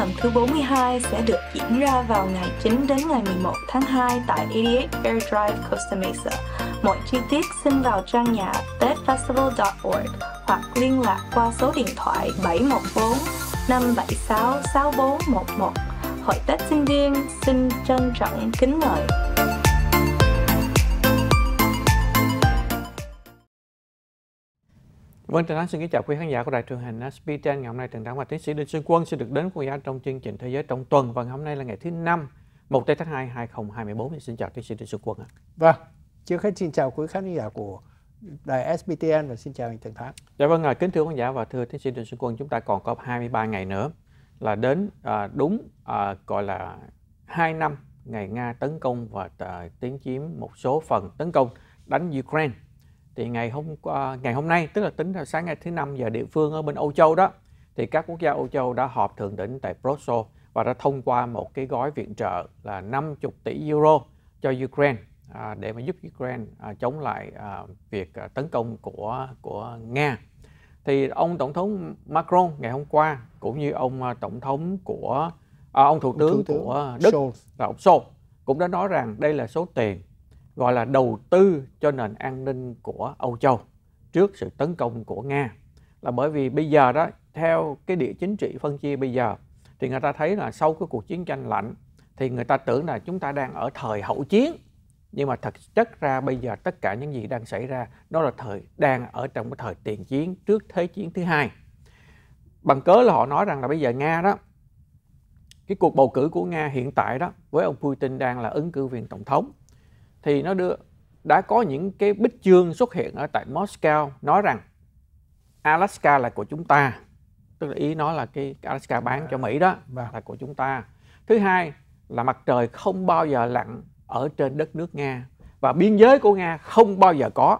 lần thứ 42 sẽ được diễn ra vào ngày 9 đến ngày 11 tháng 2 tại 88 Fair Drive, Costa Mesa. Mọi chi tiết xin vào trang nhà tedfestival.org hoặc liên lạc qua số điện thoại 714 576 6411. Hội Tết sinh viên xin trân trọng kính mời. Vâng, Trần Đăng xin kính chào quý khán giả của Đài truyền hình SBTN. Ngày hôm nay Trần Đăng và tiến sĩ Đinh Xuân Quân sẽ được đến cùng giáo trong chương trình Thế giới trong tuần. Và ngày hôm nay là ngày thứ năm, 1 tây tháng 2, 2024. Xin chào tiến sĩ Đinh Xuân Quân ạ. Vâng, trước hết xin chào quý khán giả của đài SBTN và xin chào anh Trần Thắng. Dạ vâng, à, kính thưa khán giả và thưa tiến sĩ Đinh Xuân Quân, chúng ta còn có 23 ngày nữa là đến à, đúng à, gọi là 2 năm ngày Nga tấn công và à, tiến chiếm một số phần tấn công đánh Ukraine thì ngày hôm qua ngày hôm nay tức là tính là sáng ngày thứ năm giờ địa phương ở bên Âu Châu đó thì các quốc gia Âu Châu đã họp thượng đỉnh tại Brussels và đã thông qua một cái gói viện trợ là 50 tỷ euro cho Ukraine à, để mà giúp Ukraine à, chống lại à, việc à, tấn công của của Nga. Thì ông tổng thống Macron ngày hôm qua cũng như ông à, tổng thống của à, ông thủ tướng, tướng của Đức Scholz. là ông Scholz cũng đã nói rằng đây là số tiền gọi là đầu tư cho nền an ninh của Âu Châu trước sự tấn công của Nga là bởi vì bây giờ đó theo cái địa chính trị phân chia bây giờ thì người ta thấy là sau cái cuộc chiến tranh lạnh thì người ta tưởng là chúng ta đang ở thời hậu chiến nhưng mà thật chất ra bây giờ tất cả những gì đang xảy ra đó là thời đang ở trong cái thời tiền chiến trước thế chiến thứ hai bằng cớ là họ nói rằng là bây giờ nga đó cái cuộc bầu cử của nga hiện tại đó với ông putin đang là ứng cử viên tổng thống thì nó đưa đã có những cái bích chương xuất hiện ở tại Moscow nói rằng Alaska là của chúng ta tức là ý nói là cái Alaska bán cho Mỹ đó vâng. là của chúng ta thứ hai là mặt trời không bao giờ lặn ở trên đất nước Nga và biên giới của Nga không bao giờ có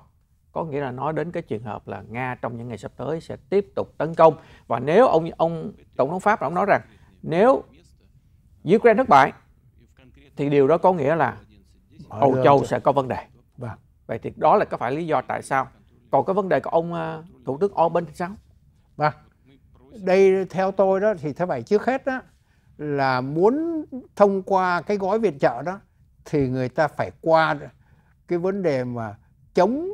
có nghĩa là nói đến cái trường hợp là Nga trong những ngày sắp tới sẽ tiếp tục tấn công và nếu ông ông tổng thống Pháp ông nói rằng nếu Ukraine thất bại thì điều đó có nghĩa là Âu Châu sẽ có vấn đề. Vâng. Vậy thì đó là có phải lý do tại sao? Còn cái vấn đề của ông à, Thủ tướng Orbán thì sao? Vâng. Đây theo tôi đó thì thế vậy trước hết đó là muốn thông qua cái gói viện trợ đó thì người ta phải qua cái vấn đề mà chống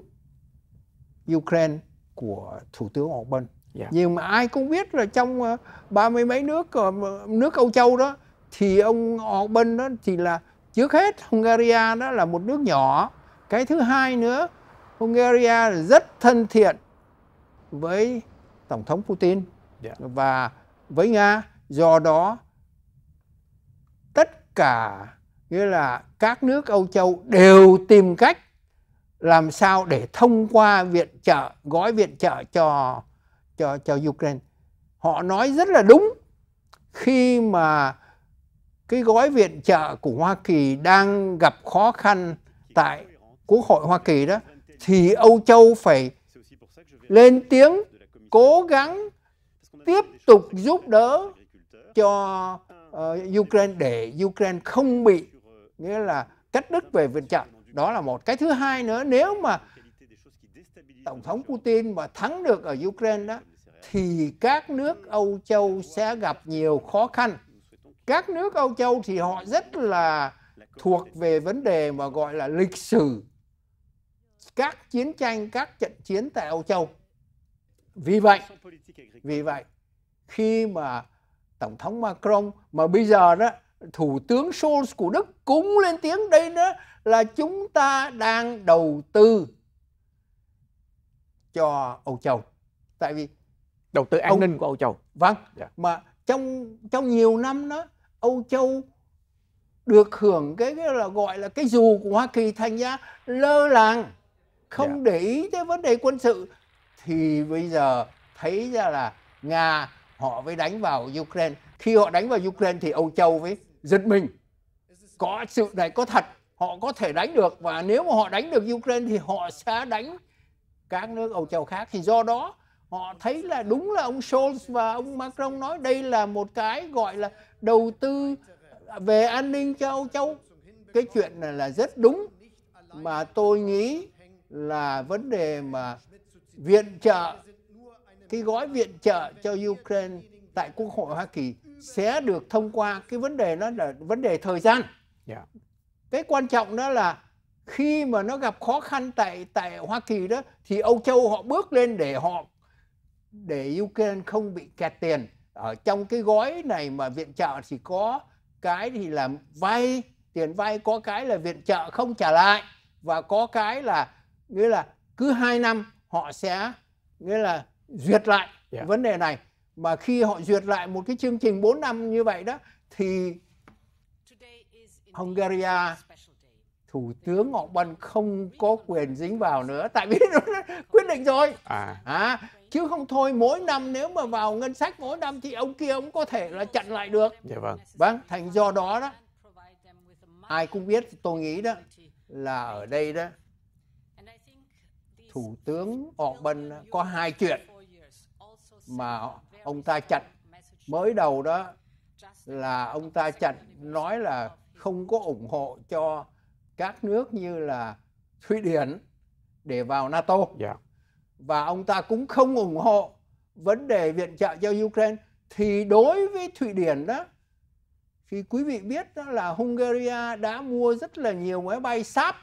Ukraine của Thủ tướng Orbán. Yeah. Dạ. Nhưng mà ai cũng biết là trong à, ba mươi mấy nước ờ, nước Âu Châu đó thì ông Orbán đó thì là trước hết Hungary đó là một nước nhỏ cái thứ hai nữa Hungary rất thân thiện với tổng thống Putin yeah. Dạ. và với Nga do đó tất cả nghĩa là các nước Âu Châu đều tìm cách làm sao để thông qua viện trợ gói viện trợ cho cho cho Ukraine họ nói rất là đúng khi mà cái gói viện trợ của Hoa Kỳ đang gặp khó khăn tại Quốc hội Hoa Kỳ đó thì Âu Châu phải lên tiếng cố gắng tiếp tục giúp đỡ cho uh, Ukraine để Ukraine không bị nghĩa là cắt đứt về viện trợ đó là một cái thứ hai nữa nếu mà tổng thống Putin mà thắng được ở Ukraine đó thì các nước Âu Châu sẽ gặp nhiều khó khăn các nước Âu Châu thì họ rất là thuộc về vấn đề mà gọi là lịch sử các chiến tranh, các trận chiến tại Âu Châu. Vì vậy, vì vậy khi mà tổng thống Macron mà bây giờ đó thủ tướng Scholz của Đức cũng lên tiếng đây đó là chúng ta đang đầu tư cho Âu Châu. Tại vì đầu tư an Âu, ninh của Âu Châu. Vâng. Yeah. Dạ. Mà trong trong nhiều năm đó Âu Châu được hưởng cái, cái là gọi là cái dù của Hoa Kỳ thành ra lơ làng không dạ. để ý tới vấn đề quân sự thì bây giờ thấy ra là Nga họ mới đánh vào Ukraine khi họ đánh vào Ukraine thì Âu Châu với giật mình có sự này có thật họ có thể đánh được và nếu mà họ đánh được Ukraine thì họ sẽ đánh các nước Âu Châu khác thì do đó họ thấy là đúng là ông Scholz và ông Macron nói đây là một cái gọi là đầu tư về an ninh cho Âu Châu. Cái chuyện này là rất đúng mà tôi nghĩ là vấn đề mà viện trợ cái gói viện trợ cho Ukraine tại Quốc hội Hoa Kỳ sẽ được thông qua cái vấn đề nó là vấn đề thời gian. Yeah. Dạ. Cái quan trọng đó là khi mà nó gặp khó khăn tại tại Hoa Kỳ đó thì Âu Châu họ bước lên để họ để Ukraine không bị kẹt tiền ở trong cái gói này mà viện trợ thì có cái thì là vay tiền vay có cái là viện trợ không trả lại và có cái là nghĩa là cứ 2 năm họ sẽ nghĩa là duyệt lại yeah. Dạ. vấn đề này mà khi họ duyệt lại một cái chương trình 4 năm như vậy đó thì Hungary thủ tướng Ngọc Bân không có quyền dính vào nữa tại vì nó quyết định rồi à. À, chứ không thôi mỗi năm nếu mà vào ngân sách mỗi năm thì ông kia ông có thể là chặn lại được dạ vâng vâng thành do đó đó ai cũng biết tôi nghĩ đó là ở đây đó thủ tướng Orbán có hai chuyện mà ông ta chặn mới đầu đó là ông ta chặn nói là không có ủng hộ cho các nước như là Thụy Điển để vào NATO. Yeah. Dạ và ông ta cũng không ủng hộ vấn đề viện trợ cho Ukraine thì đối với Thụy Điển đó thì quý vị biết đó là Hungary đã mua rất là nhiều máy bay sáp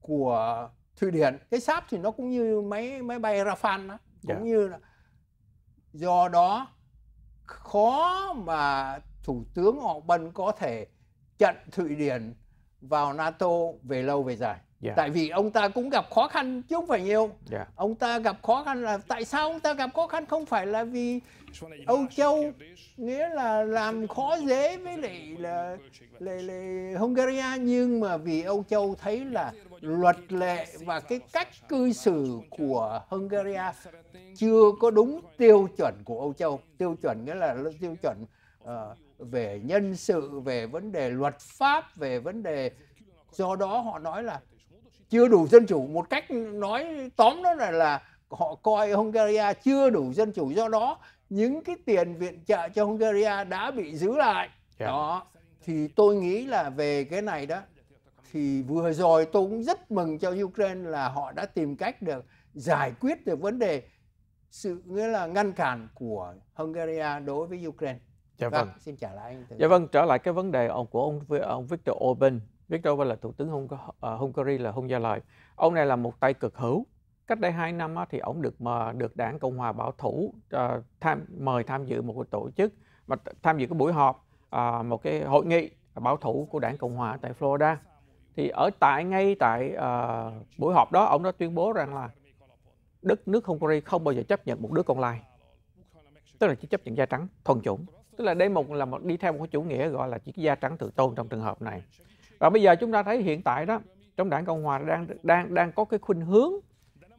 của Thụy Điển. Cái sáp thì nó cũng như máy máy bay Rafale đó, cũng yeah. Dạ. như là do đó khó mà thủ tướng Orbán có thể chặn Thụy Điển vào NATO về lâu về dài. Yeah. Dạ. Tại vì ông ta cũng gặp khó khăn chứ không phải nhiều. Yeah. Dạ. Ông ta gặp khó khăn là tại sao ông ta gặp khó khăn không phải là vì Âu Châu nghĩa là làm khó dễ với lại là, là, là Hungary nhưng mà vì Âu Châu thấy là luật lệ và cái cách cư xử của Hungary chưa có đúng tiêu chuẩn của Âu Châu. Tiêu chuẩn nghĩa là tiêu chuẩn uh, về nhân sự, về vấn đề luật pháp, về vấn đề do đó họ nói là chưa đủ dân chủ một cách nói tóm đó là là họ coi Hungary chưa đủ dân chủ do đó những cái tiền viện trợ cho Hungary đã bị giữ lại yeah. Dạ. đó thì tôi nghĩ là về cái này đó thì vừa rồi tôi cũng rất mừng cho Ukraine là họ đã tìm cách được giải quyết được vấn đề sự nghĩa là ngăn cản của Hungary đối với Ukraine. Dạ vâng. vâng. Xin trả lại anh. Từ. Dạ vâng, trở lại cái vấn đề ông của ông ông Viktor Orbán Viktor Orbán là thủ tướng Hung- uh, Hungary là hung gia lời. Ông này là một tay cực hữu. Cách đây 2 năm á, thì ông được mời được đảng Cộng hòa Bảo thủ uh, tham, mời tham dự một tổ chức mà tham dự cái buổi họp uh, một cái hội nghị bảo thủ của đảng Cộng hòa tại Florida. Thì ở tại ngay tại uh, buổi họp đó ông đã tuyên bố rằng là đất nước Hungary không bao giờ chấp nhận một đứa con lai. Tức là chỉ chấp nhận da trắng thuần chủng. Tức là đây một là một đi theo một cái chủ nghĩa gọi là chỉ da trắng tự tôn trong trường hợp này và bây giờ chúng ta thấy hiện tại đó trong đảng cộng hòa đang đang đang có cái khuynh hướng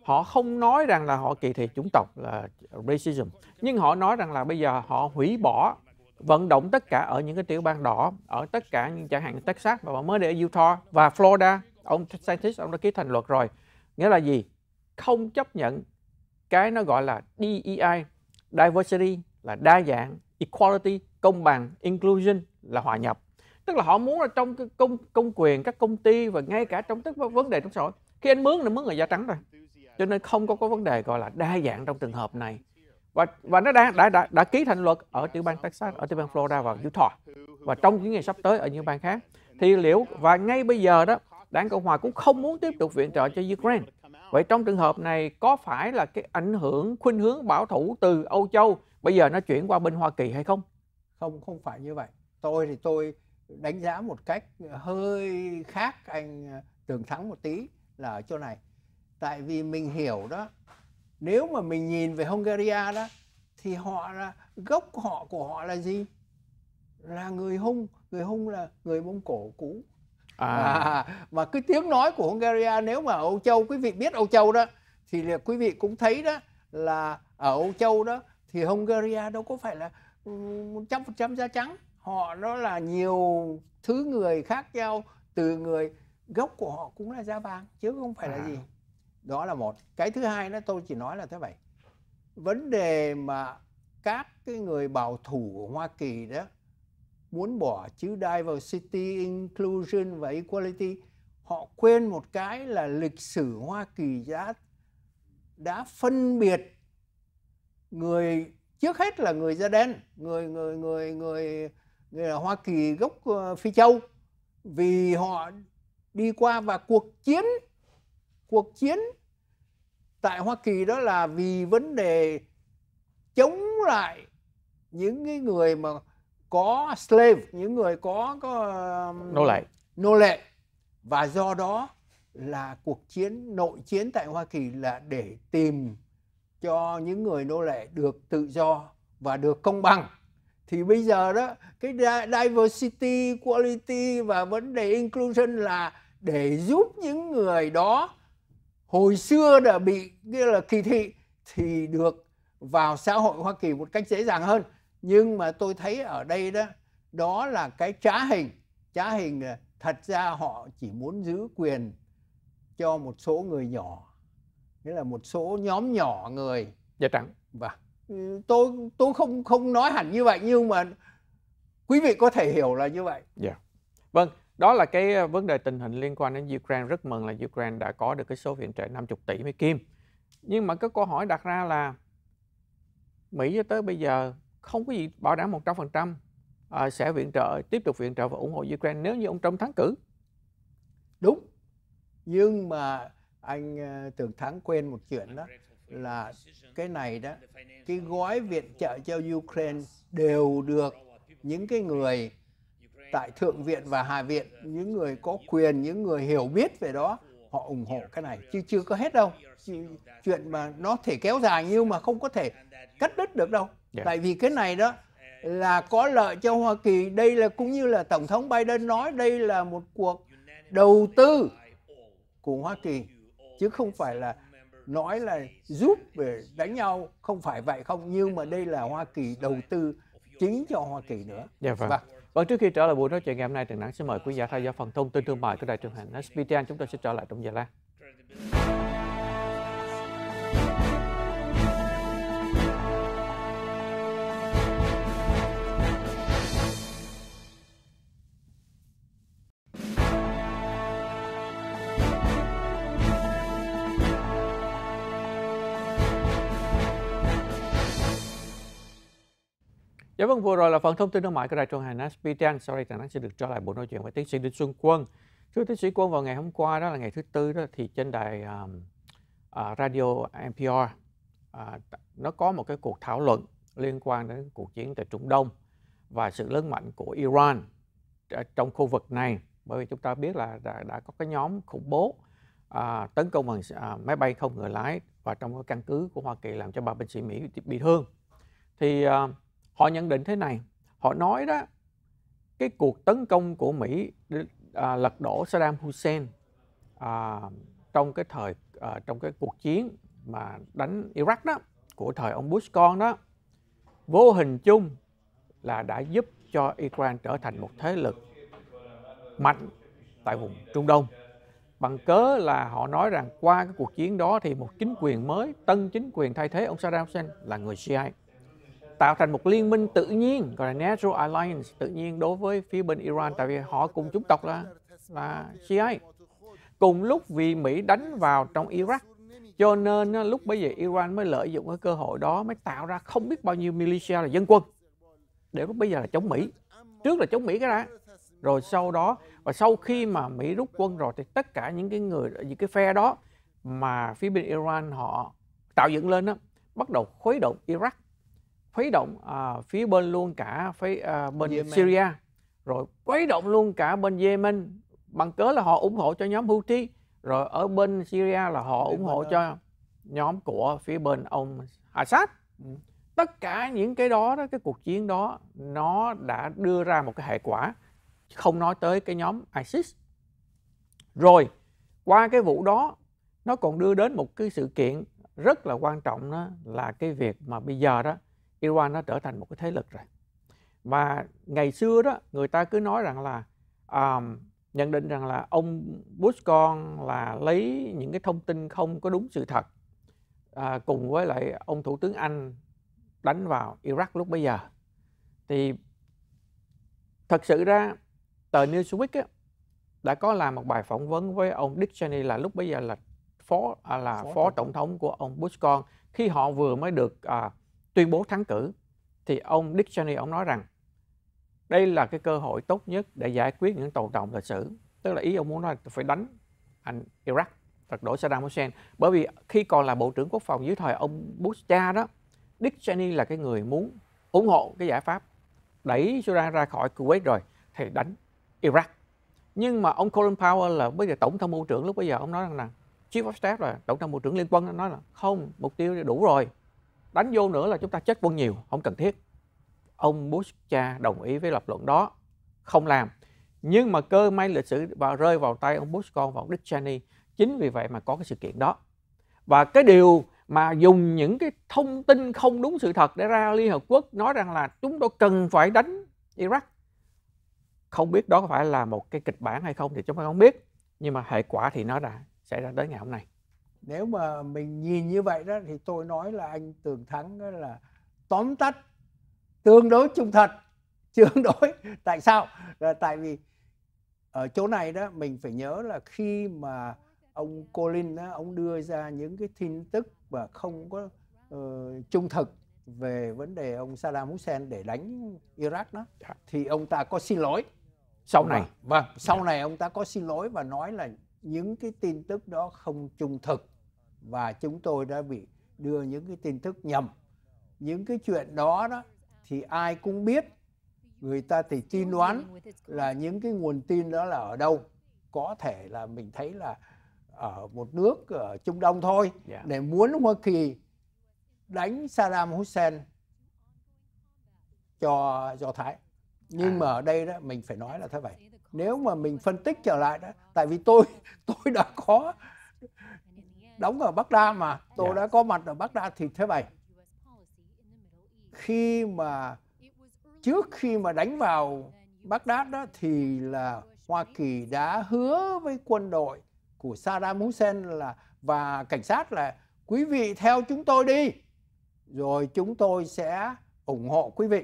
họ không nói rằng là họ kỳ thị chủng tộc là racism nhưng họ nói rằng là bây giờ họ hủy bỏ vận động tất cả ở những cái tiểu bang đỏ ở tất cả những chẳng hạn Texas và mới để Utah và Florida ông Santis ông đã ký thành luật rồi nghĩa là gì không chấp nhận cái nó gọi là DEI diversity là đa dạng equality công bằng inclusion là hòa nhập tức là họ muốn là trong cái công công quyền các công ty và ngay cả trong các vấn đề trong xã hội khi anh mướn là mướn người da trắng rồi cho nên không có có vấn đề gọi là đa dạng trong trường hợp này và và nó đã đã đã, đã ký thành luật ở tiểu bang Texas, ở tiểu bang Florida và Utah và trong những ngày sắp tới ở những bang khác thì liệu và ngay bây giờ đó đảng cộng hòa cũng không muốn tiếp tục viện trợ cho Ukraine vậy trong trường hợp này có phải là cái ảnh hưởng khuynh hướng bảo thủ từ Âu Châu bây giờ nó chuyển qua bên Hoa Kỳ hay không không không phải như vậy tôi thì tôi đánh giá một cách hơi khác anh à, Tường Thắng một tí là ở chỗ này. Tại vì mình hiểu đó, nếu mà mình nhìn về Hungary đó thì họ là gốc họ của họ là gì? Là người Hung, người Hung là người Mông Cổ cũ. À. À, và cái tiếng nói của Hungary nếu mà Âu Châu quý vị biết Âu Châu đó thì quý vị cũng thấy đó là ở Âu Châu đó thì Hungary đâu có phải là 100% ừ, da trắng họ đó là nhiều thứ người khác nhau từ người gốc của họ cũng là da vàng chứ không phải à. là gì đó là một cái thứ hai đó tôi chỉ nói là thế vậy vấn đề mà các cái người bảo thủ của Hoa Kỳ đó muốn bỏ chữ diversity, inclusion và equality họ quên một cái là lịch sử Hoa Kỳ đã đã phân biệt người trước hết là người da đen, người người người người rồi là Hoa Kỳ gốc ờ, Phi Châu vì họ đi qua và cuộc chiến cuộc chiến tại Hoa Kỳ đó là vì vấn đề chống lại những cái người mà có slave những người có có nô lệ nô lệ và do đó là cuộc chiến nội chiến tại Hoa Kỳ là để tìm cho những người nô lệ được tự do và được công bằng thì bây giờ đó cái diversity quality và vấn đề inclusion là để giúp những người đó hồi xưa đã bị nghĩa là kỳ thị thì được vào xã hội Hoa Kỳ một cách dễ dàng hơn nhưng mà tôi thấy ở đây đó đó là cái trá hình trá hình à, thật ra họ chỉ muốn giữ quyền cho một số người nhỏ nghĩa là một số nhóm nhỏ người da dạ trắng vâng tôi tôi không không nói hẳn như vậy nhưng mà quý vị có thể hiểu là như vậy. Dạ. Yeah. Vâng, đó là cái ờ, vấn đề tình hình liên quan đến Ukraine. Rất mừng là Ukraine đã có được cái số viện trợ 50 tỷ Mỹ Kim. Nhưng mà cái câu hỏi đặt ra là Mỹ cho tới bây giờ không có gì bảo đảm 100% ờ, sẽ viện trợ, tiếp tục viện trợ và ủng hộ Ukraine nếu như ông Trump thắng cử. Đúng. Nhưng mà anh ờ, Tưởng Thắng quên một chuyện đó là cái này đó cái gói viện trợ cho Ukraine đều được những cái người tại thượng viện và hạ viện những người có quyền những người hiểu biết về đó họ ủng hộ cái này chứ chưa có hết đâu chuyện mà nó thể kéo dài nhưng mà không có thể cắt đứt được đâu yeah. Dạ. tại vì cái này đó là có lợi cho Hoa Kỳ đây là cũng như là tổng thống Biden nói đây là một cuộc đầu tư của Hoa Kỳ chứ không phải là nói là giúp để đánh nhau không phải vậy không nhưng mà đây là Hoa Kỳ đầu tư chính cho Hoa Kỳ nữa. Dạ vâng. vâng. Vâng, trước khi trở lại buổi nói chuyện ngày hôm nay, Trần Nắng xin mời quý giả theo dõi phần thông tin thương mại của đài truyền hình SBTN. Chúng tôi sẽ trở lại trong giờ lan. Dạ vâng, vừa rồi là phần thông tin thương mại của Đài truyền hình SBTN. Sau đây, Tà Nắng sẽ được trở lại buổi nói chuyện với tiến sĩ Đinh Xuân Quân. Thưa tiến sĩ Quân, vào ngày hôm qua đó là ngày thứ Tư đó thì trên đài um, uh, radio NPR uh, à, nó có một cái cuộc thảo luận liên quan đến cuộc chiến tại Trung Đông và sự lớn mạnh của Iran trong khu vực này. Bởi vì chúng ta biết là đã, đã có cái nhóm khủng bố uh, tấn công bằng uh, máy bay không người lái và trong cái căn cứ của Hoa Kỳ làm cho ba binh sĩ Mỹ bị thương. Thì uh, họ nhận định thế này họ nói đó cái cuộc tấn công của mỹ à, lật đổ saddam hussein à, trong cái thời à, trong cái cuộc chiến mà đánh iraq đó của thời ông bush con đó vô hình chung là đã giúp cho iran trở thành một thế lực mạnh tại vùng trung đông bằng cớ là họ nói rằng qua cái cuộc chiến đó thì một chính quyền mới tân chính quyền thay thế ông saddam hussein là người shia tạo thành một liên minh tự nhiên gọi là natural alliance tự nhiên đối với phía bên Iran tại vì họ cùng chủng tộc là là Shia. Cùng lúc vì Mỹ đánh vào trong Iraq cho nên lúc bây giờ Iran mới lợi dụng cái cơ hội đó mới tạo ra không biết bao nhiêu militia là dân quân để lúc bây giờ là chống Mỹ. Trước là chống Mỹ cái đã. Rồi sau đó và sau khi mà Mỹ rút quân rồi thì tất cả những cái người những cái phe đó mà phía bên Iran họ tạo dựng lên đó bắt đầu khuấy động Iraq khuấy động à, phía bên luôn cả phía à, bên Yemen. Syria rồi khuấy động luôn cả bên Yemen bằng cớ là họ ủng hộ cho nhóm Houthi rồi ở bên Syria là họ ủng hộ cho nhóm của phía bên ông Assad ừ. tất cả những cái đó đó cái cuộc chiến đó nó đã đưa ra một cái hệ quả không nói tới cái nhóm ISIS rồi qua cái vụ đó nó còn đưa đến một cái sự kiện rất là quan trọng đó là cái việc mà bây giờ đó Iran nó trở thành một cái thế lực rồi và ngày xưa đó người ta cứ nói rằng là um, nhận định rằng là ông Bush con là lấy những cái thông tin không có đúng sự thật à, cùng với lại ông thủ tướng Anh đánh vào Iraq lúc bây giờ thì thật sự ra tờ Newsweek á, đã có làm một bài phỏng vấn với ông Dick Cheney là lúc bây giờ là phó à, là phó, phó tổng thống của ông Bush con khi họ vừa mới được à, tuyên bố thắng cử thì ông Dick Cheney ông nói rằng đây là cái cơ hội tốt nhất để giải quyết những tồn động lịch sử tức là ý ông muốn nói là phải đánh anh Iraq lật đổi Saddam Hussein bởi vì khi còn là bộ trưởng quốc phòng dưới thời ông Bush cha đó Dick Cheney là cái người muốn ủng hộ cái giải pháp đẩy Israel ra khỏi Kuwait rồi thì đánh Iraq nhưng mà ông Colin Powell là bây giờ tổng tham mưu trưởng lúc bây giờ ông nói rằng là chief of staff là tổng tham mưu trưởng liên quân nói là không mục tiêu đủ rồi đánh vô nữa là chúng ta chết quân nhiều không cần thiết ông Bush cha đồng ý với lập luận đó không làm nhưng mà cơ may lịch sử và rơi vào tay ông Bush con và ông Dick Cheney chính vì vậy mà có cái sự kiện đó và cái điều mà dùng những cái thông tin không đúng sự thật để ra Liên Hợp Quốc nói rằng là chúng tôi cần phải đánh Iraq không biết đó có phải là một cái kịch bản hay không thì chúng ta không biết nhưng mà hệ quả thì nó đã xảy ra tới ngày hôm nay nếu mà mình nhìn như vậy đó thì tôi nói là anh tường thắng đó là tóm tắt tương đối trung thật tương đối tại sao là tại vì ở chỗ này đó mình phải nhớ là khi mà ông Colin đó, ông đưa ra những cái tin tức và không có uh, trung thực về vấn đề ông Saddam Hussein để đánh Iraq đó dạ. thì ông ta có xin lỗi sau này vâng sau dạ. này ông ta có xin lỗi và nói là những cái tin tức đó không trung thực và chúng tôi đã bị đưa những cái tin tức nhầm những cái chuyện đó đó thì ai cũng biết người ta thì tin đoán là những cái nguồn tin đó là ở đâu có thể là mình thấy là ở một nước ở Trung Đông thôi yeah. Dạ. để muốn Hoa Kỳ đánh Saddam Hussein cho Do Thái nhưng à. mà ở đây đó mình phải nói là thế vậy nếu mà mình phân tích trở lại đó tại vì tôi tôi đã có đóng ở Bắc Đa mà tôi yeah. Dạ. đã có mặt ở Bắc Đa thì thế vậy khi mà trước khi mà đánh vào Bắc Đa đó thì là Hoa Kỳ đã hứa với quân đội của Saddam Hussein là và cảnh sát là quý vị theo chúng tôi đi rồi chúng tôi sẽ ủng hộ quý vị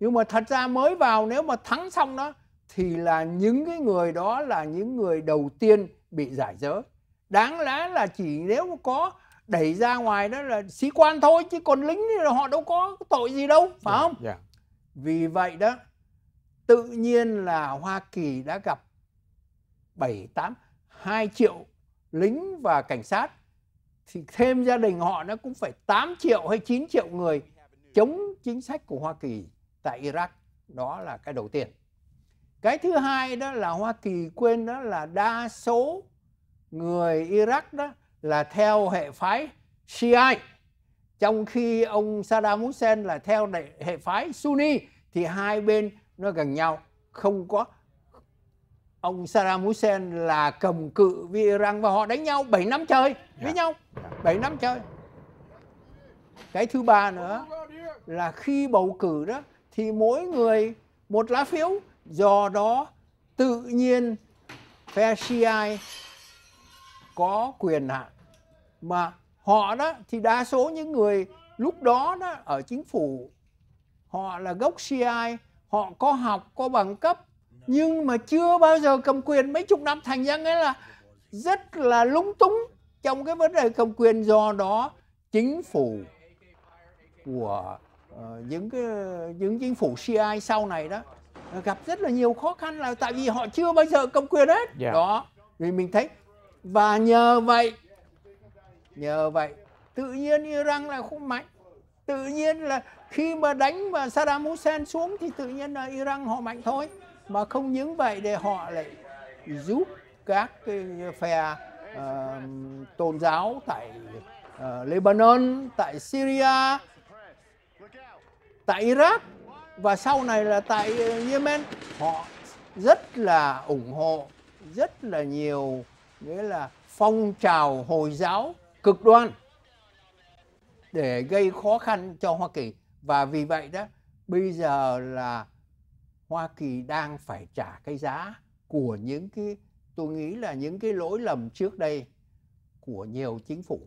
nhưng mà thật ra mới vào nếu mà thắng xong đó thì là những cái người đó là những người đầu tiên bị giải dỡ đáng lẽ là chỉ nếu có đẩy ra ngoài đó là sĩ quan thôi chứ còn lính thì họ đâu có tội gì đâu phải yeah, dạ, không yeah. Dạ. vì vậy đó tự nhiên là Hoa Kỳ đã gặp 7 8 2 triệu lính và cảnh sát thì thêm gia đình họ nó cũng phải 8 triệu hay 9 triệu người chống chính sách của Hoa Kỳ tại Iraq đó là cái đầu tiên cái thứ hai đó là Hoa Kỳ quên đó là đa số người Iraq đó là theo hệ phái Shiite trong khi ông Saddam Hussein là theo hệ phái Sunni thì hai bên nó gần nhau không có ông Saddam Hussein là cầm cự với Iran và họ đánh nhau 7 năm trời với dạ. nhau 7 năm trời cái thứ ba nữa là khi bầu cử đó thì mỗi người một lá phiếu do đó tự nhiên phe CI có quyền hạn mà họ đó thì đa số những người lúc đó đó ở chính phủ họ là gốc CI họ có học có bằng cấp nhưng mà chưa bao giờ cầm quyền mấy chục năm thành ra nghĩa là rất là lúng túng trong cái vấn đề cầm quyền do đó chính phủ của Ờ, những cái, những chính phủ CI sau này đó ờ, gặp rất là nhiều khó khăn là tại vì họ chưa bao giờ công quyền hết yeah. Dạ. đó thì mình thấy và nhờ vậy nhờ vậy tự nhiên Iran lại không mạnh tự nhiên là khi mà đánh và Saddam Hussein xuống thì tự nhiên là Iran họ mạnh thôi mà không những vậy để họ lại giúp các cái phe uh, tôn giáo tại uh, Lebanon tại Syria tại Iraq và sau này là tại Yemen họ rất là ủng hộ rất là nhiều nghĩa là phong trào hồi giáo cực đoan để gây khó khăn cho Hoa Kỳ và vì vậy đó bây giờ là Hoa Kỳ đang phải trả cái giá của những cái tôi nghĩ là những cái lỗi lầm trước đây của nhiều chính phủ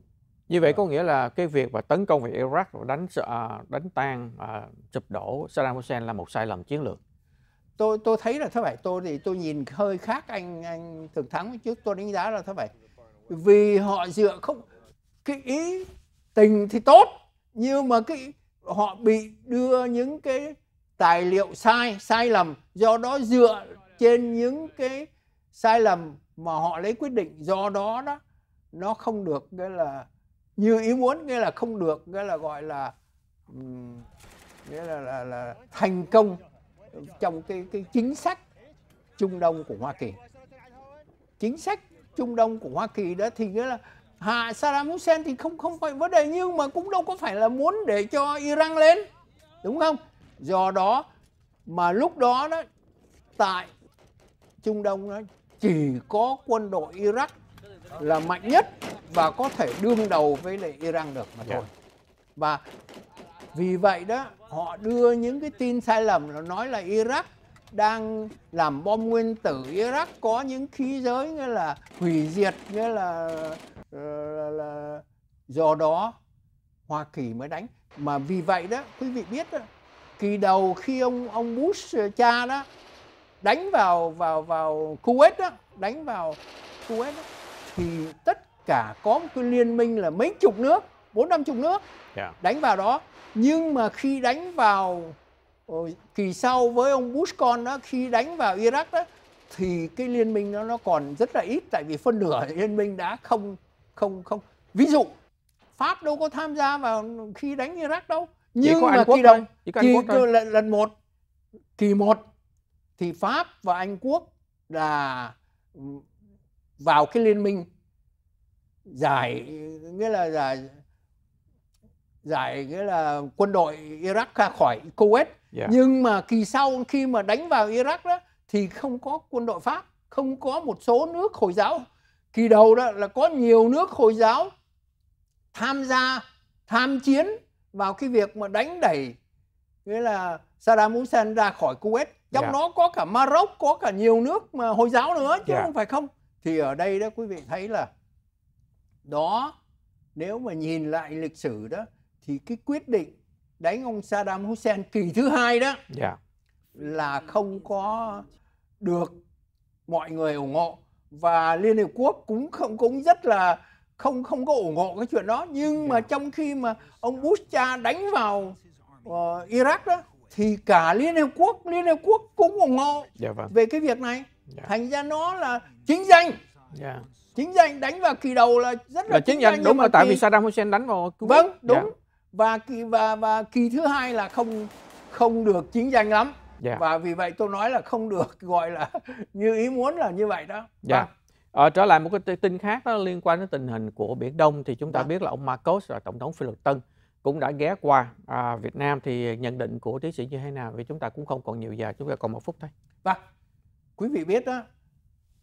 như vậy có nghĩa là cái việc mà tấn công về Iraq và đánh à, đánh tan à, sụp đổ Saddam Hussein là một sai lầm chiến lược tôi tôi thấy là thế vậy tôi thì tôi nhìn hơi khác anh anh thực thắng trước tôi đánh giá là thế vậy vì họ dựa không cái ý tình thì tốt nhưng mà cái họ bị đưa những cái tài liệu sai sai lầm do đó dựa trên những cái sai lầm mà họ lấy quyết định do đó đó nó không được nghĩa là như ý muốn nghĩa là không được nghĩa là gọi là nghĩa là, là là thành công trong cái cái chính sách Trung Đông của Hoa Kỳ chính sách Trung Đông của Hoa Kỳ đó thì nghĩa là hạ Saddam Hussein thì không không phải vấn đề nhưng mà cũng đâu có phải là muốn để cho Iran lên đúng không do đó mà lúc đó đó tại Trung Đông đó chỉ có quân đội Iraq là mạnh nhất và có thể đương đầu với lại Iran được mà dạ. thôi. Và vì vậy đó họ đưa những cái tin sai lầm là nói là Iraq đang làm bom nguyên tử Iraq có những khí giới như là hủy diệt như là, ờ, là, là, là do đó Hoa Kỳ mới đánh mà vì vậy đó quý vị biết đó, kỳ đầu khi ông ông Bush ờ, cha đó đánh vào vào vào Kuwait đó đánh vào Kuwait đó thì tất cả có một cái liên minh là mấy chục nước bốn năm chục nước yeah. Dạ. đánh vào đó nhưng mà khi đánh vào ờ, kỳ sau với ông Bush con đó khi đánh vào Iraq đó thì cái liên minh nó nó còn rất là ít tại vì phân nửa liên minh đã không không không ví dụ Pháp đâu có tham gia vào khi đánh Iraq đâu nhưng mà kỳ đầu kỳ lần, lần một kỳ một thì Pháp và Anh Quốc là vào cái liên minh giải nghĩa là giải giải nghĩa là quân đội Iraq ra khỏi Kuwait yeah. nhưng mà kỳ sau khi mà đánh vào Iraq đó thì không có quân đội Pháp không có một số nước Hồi giáo kỳ đầu đó là có nhiều nước Hồi giáo tham gia tham chiến vào cái việc mà đánh đẩy nghĩa là Saddam Hussein ra khỏi Kuwait trong yeah. đó có cả Maroc có cả nhiều nước mà Hồi giáo nữa chứ yeah. không phải không thì ở đây đó quý vị thấy là đó nếu mà nhìn lại lịch sử đó thì cái quyết định đánh ông Saddam Hussein kỳ thứ hai đó yeah. Dạ. là không có được mọi người ủng hộ và Liên Hiệp Quốc cũng không cũng rất là không không có ủng hộ cái chuyện đó nhưng mà dạ. trong khi mà ông Bush cha đánh vào uh, Iraq đó thì cả Liên Hiệp Quốc Liên Hiệp Quốc cũng ủng hộ yeah, dạ vâng. về cái việc này yeah. Dạ. thành ra nó là chiến danh yeah. Dạ. chiến danh đánh vào kỳ đầu là rất là, là chiến, danh, đúng rồi tại kỳ... vì Saddam Hussein đánh vào Kuwait. vâng dạ. đúng yeah. và kỳ và và kỳ thứ hai là không không được chiến danh lắm yeah. và vì vậy tôi nói là không được gọi là như ý muốn là như vậy đó yeah. Vâng. Ờ, trở lại một cái tin khác đó liên quan đến tình hình của Biển Đông thì chúng ta biết là ông Marcos là tổng thống Philippines cũng đã ghé qua à, Việt Nam thì nhận định của tiến sĩ như thế nào vì chúng ta cũng không còn nhiều giờ chúng ta còn một phút thôi. Vâng quý vị biết đó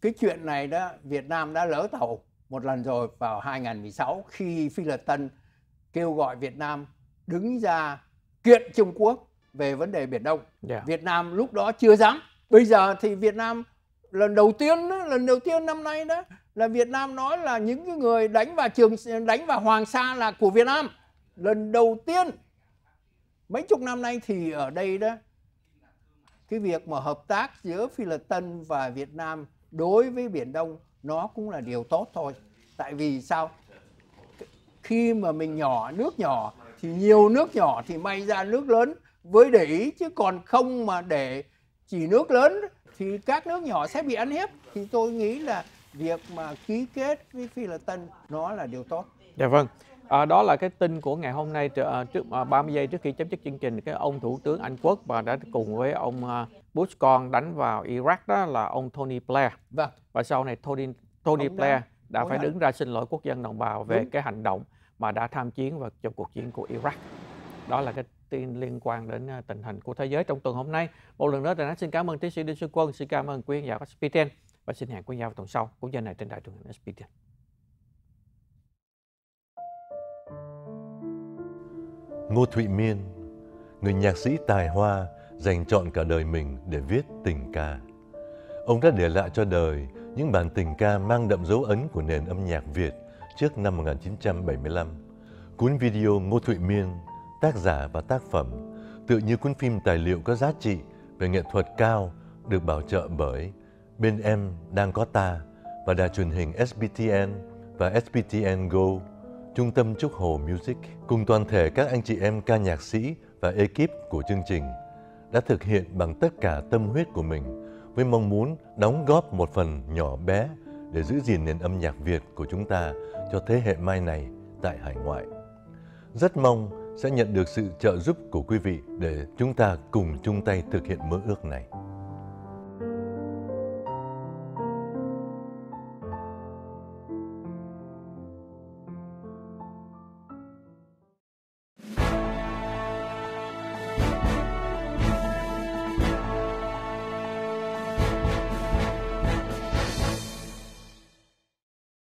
cái chuyện này đó Việt Nam đã lỡ tàu một lần rồi vào 2016 khi phi tân kêu gọi Việt Nam đứng ra kiện Trung Quốc về vấn đề Biển Đông. Yeah. Dạ. Việt Nam lúc đó chưa dám. Bây giờ thì Việt Nam lần đầu tiên đó, lần đầu tiên năm nay đó là Việt Nam nói là những cái người đánh vào trường đánh vào Hoàng Sa là của Việt Nam. Lần đầu tiên mấy chục năm nay thì ở đây đó cái việc mà hợp tác giữa Philippines và Việt Nam đối với Biển Đông nó cũng là điều tốt thôi. Tại vì sao? Khi mà mình nhỏ, nước nhỏ thì nhiều nước nhỏ thì may ra nước lớn với để ý chứ còn không mà để chỉ nước lớn thì các nước nhỏ sẽ bị ăn hiếp thì tôi nghĩ là việc mà ký kết với Philippines nó là điều tốt. Dạ vâng. À, đó là cái tin của ngày hôm nay ờ, trước 30 ờ, giây trước khi chấm dứt chương trình cái ông thủ tướng Anh quốc và đã cùng với ông Bush con đánh vào Iraq đó là ông Tony Blair. Vâng. Và sau này Tony Tony Đúng Blair đã phải đứng ra xin lỗi quốc dân đồng bào về Đúng. cái hành động mà đã tham chiến và trong cuộc chiến của Iraq. Đó là cái tin liên quan đến tình hình của thế giới trong tuần hôm nay. Một lần nữa thì xin cảm ơn tiến sĩ Đinh Xuân Quân, xin cảm ơn quý khán giả của SPTN và xin hẹn quý khán giả vào tuần sau cũng giờ này trên đài truyền hình SPTN. Ngô Thụy Miên, người nhạc sĩ tài hoa dành chọn cả đời mình để viết tình ca. Ông đã để lại cho đời những bản tình ca mang đậm dấu ấn của nền âm nhạc Việt trước năm 1975. Cuốn video Ngô Thụy Miên, tác giả và tác phẩm tự như cuốn phim tài liệu có giá trị về nghệ thuật cao được bảo trợ bởi Bên em đang có ta và đài truyền hình SBTN và SBTN Go Trung tâm Trúc Hồ Music cùng toàn thể các anh chị em ca nhạc sĩ và ekip của chương trình đã thực hiện bằng tất cả tâm huyết của mình với mong muốn đóng góp một phần nhỏ bé để giữ gìn nền âm nhạc Việt của chúng ta cho thế hệ mai này tại hải ngoại. Rất mong sẽ nhận được sự trợ giúp của quý vị để chúng ta cùng chung tay thực hiện mơ ước này.